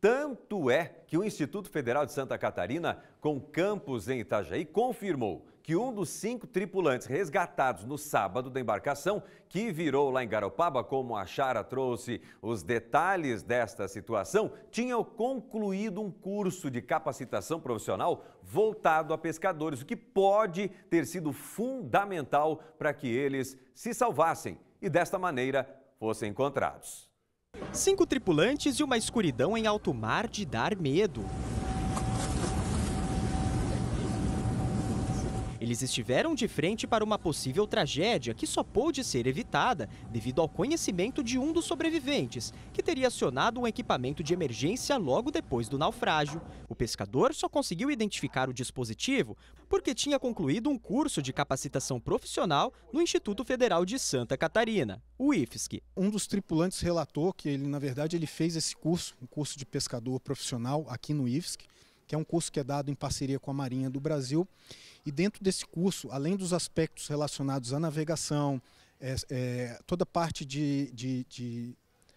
Tanto é que o Instituto Federal de Santa Catarina, com campus em Itajaí, confirmou que um dos cinco tripulantes resgatados no sábado da embarcação, que virou lá em Garopaba, como a Chara trouxe os detalhes desta situação, tinha concluído um curso de capacitação profissional voltado a pescadores, o que pode ter sido fundamental para que eles se salvassem e, desta maneira, fossem encontrados. Cinco tripulantes e uma escuridão em alto mar de dar medo. Eles estiveram de frente para uma possível tragédia que só pôde ser evitada devido ao conhecimento de um dos sobreviventes, que teria acionado um equipamento de emergência logo depois do naufrágio. O pescador só conseguiu identificar o dispositivo porque tinha concluído um curso de capacitação profissional no Instituto Federal de Santa Catarina, o IFSC. Um dos tripulantes relatou que ele, na verdade, ele fez esse curso, um curso de pescador profissional aqui no IFSC que é um curso que é dado em parceria com a Marinha do Brasil. E dentro desse curso, além dos aspectos relacionados à navegação, é, é, toda a parte de, de, de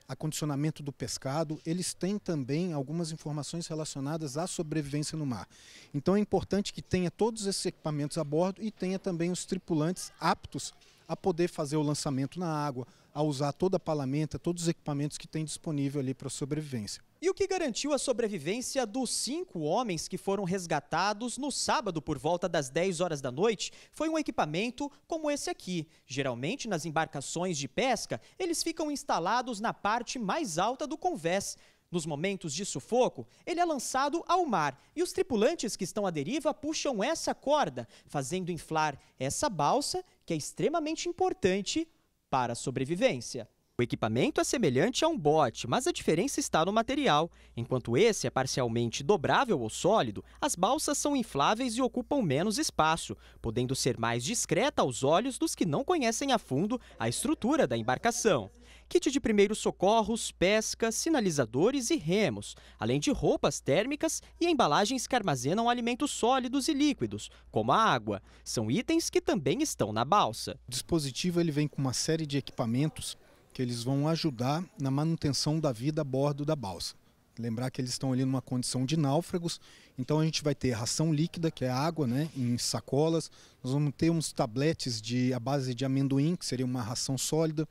acondicionamento do pescado, eles têm também algumas informações relacionadas à sobrevivência no mar. Então é importante que tenha todos esses equipamentos a bordo e tenha também os tripulantes aptos a poder fazer o lançamento na água, a usar toda a palamenta, todos os equipamentos que tem disponível ali para sobrevivência. E o que garantiu a sobrevivência dos cinco homens que foram resgatados no sábado por volta das 10 horas da noite foi um equipamento como esse aqui. Geralmente, nas embarcações de pesca, eles ficam instalados na parte mais alta do convés. Nos momentos de sufoco, ele é lançado ao mar e os tripulantes que estão à deriva puxam essa corda, fazendo inflar essa balsa, que é extremamente importante para a sobrevivência. O equipamento é semelhante a um bote, mas a diferença está no material. Enquanto esse é parcialmente dobrável ou sólido, as balsas são infláveis e ocupam menos espaço, podendo ser mais discreta aos olhos dos que não conhecem a fundo a estrutura da embarcação kit de primeiros socorros, pesca, sinalizadores e remos, além de roupas térmicas e embalagens que armazenam alimentos sólidos e líquidos, como a água. São itens que também estão na balsa. O dispositivo ele vem com uma série de equipamentos que eles vão ajudar na manutenção da vida a bordo da balsa. Lembrar que eles estão ali numa condição de náufragos, então a gente vai ter ração líquida, que é água, né, em sacolas. Nós vamos ter uns tabletes de a base de amendoim, que seria uma ração sólida.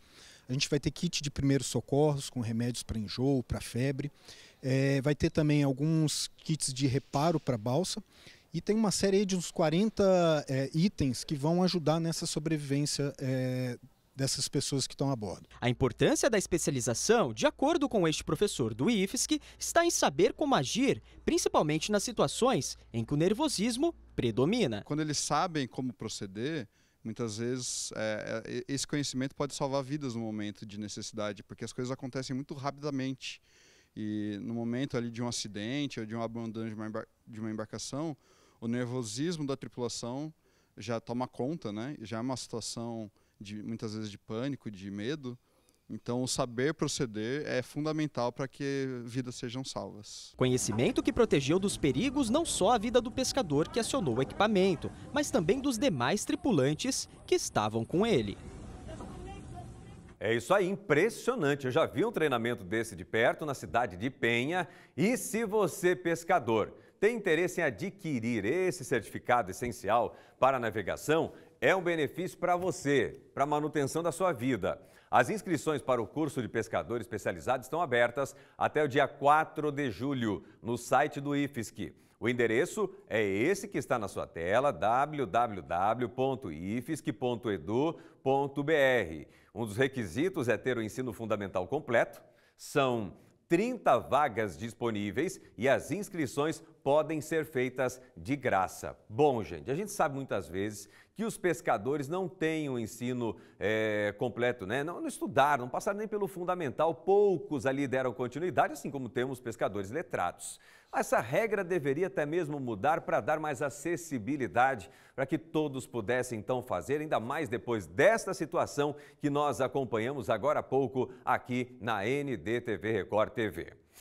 A gente vai ter kit de primeiros socorros com remédios para enjoo, para febre. É, vai ter também alguns kits de reparo para balsa. E tem uma série de uns 40 é, itens que vão ajudar nessa sobrevivência é, dessas pessoas que estão a bordo. A importância da especialização, de acordo com este professor do IFSC, está em saber como agir, principalmente nas situações em que o nervosismo predomina. Quando eles sabem como proceder, Muitas vezes é, é esse conhecimento pode salvar vidas no momento de necessidade, porque as coisas acontecem muito rapidamente. E no momento ali de um acidente ou de um abandono de uma, embar de uma embarcação, o nervosismo da tripulação já toma conta, né? Já é uma situação de muitas vezes de pânico, de medo, então, saber proceder é fundamental para que vidas sejam salvas. Conhecimento que protegeu dos perigos não só a vida do pescador que acionou o equipamento, mas também dos demais tripulantes que estavam com ele. É isso aí, impressionante. Eu já vi um treinamento desse de perto na cidade de Penha. E se você, pescador, tem interesse em adquirir esse certificado essencial para navegação, é um benefício para você, para a manutenção da sua vida. As inscrições para o curso de pescador especializado estão abertas até o dia 4 de julho no site do IFSC. O endereço é esse que está na sua tela, www.ifsc.edu.br. Um dos requisitos é ter o ensino fundamental completo. São 30 vagas disponíveis e as inscrições podem ser feitas de graça. Bom, gente, a gente sabe muitas vezes que os pescadores não têm o um ensino é, completo, né? Não, não, estudaram, não passaram nem pelo fundamental, poucos ali deram continuidade, assim como temos pescadores letrados. Essa regra deveria até mesmo mudar para dar mais acessibilidade, para que todos pudessem então fazer, ainda mais depois desta situação que nós acompanhamos agora há pouco aqui na NDTV Record TV.